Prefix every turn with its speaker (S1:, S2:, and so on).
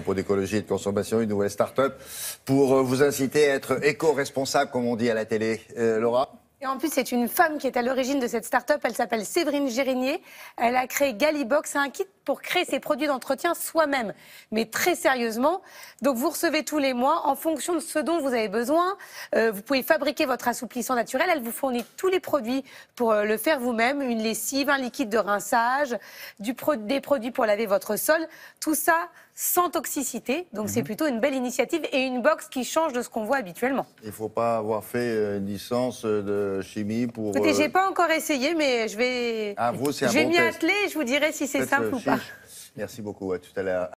S1: propos d'écologie et de consommation, une nouvelle start-up pour euh, vous inciter à être éco-responsable, comme on dit à la télé. Euh, Laura
S2: et en plus, c'est une femme qui est à l'origine de cette start-up. Elle s'appelle Séverine Gérinier. Elle a créé Galibox, un kit pour créer ses produits d'entretien soi-même, mais très sérieusement. Donc vous recevez tous les mois en fonction de ce dont vous avez besoin. Euh, vous pouvez fabriquer votre assouplissant naturel. Elle vous fournit tous les produits pour euh, le faire vous-même, une lessive, un liquide de rinçage, du des produits pour laver votre sol. Tout ça sans toxicité. Donc c'est mhm. plutôt une belle initiative et une box qui change de ce qu'on voit habituellement.
S3: Il ne faut pas avoir fait euh, une licence de chimie pour... Écoutez, j'ai
S2: pas encore essayé, mais je vais,
S3: ah, vous, je vais m'y atteler
S2: et je vous dirai si c'est simple ou pas.
S3: Merci beaucoup. À tout à l'heure.